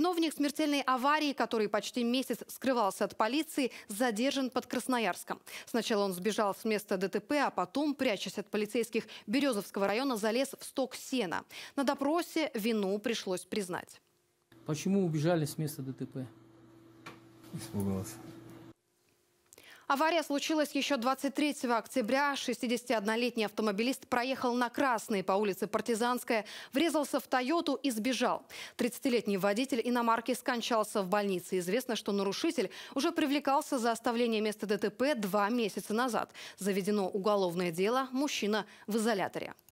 Новник смертельной аварии, который почти месяц скрывался от полиции, задержан под Красноярском. Сначала он сбежал с места ДТП, а потом, прячась от полицейских Березовского района, залез в сток сена. На допросе вину пришлось признать. Почему убежали с места ДТП? Испугался. Авария случилась еще 23 октября. 61-летний автомобилист проехал на Красной по улице Партизанская, врезался в «Тойоту» и сбежал. 30-летний водитель иномарки скончался в больнице. Известно, что нарушитель уже привлекался за оставление места ДТП два месяца назад. Заведено уголовное дело. Мужчина в изоляторе.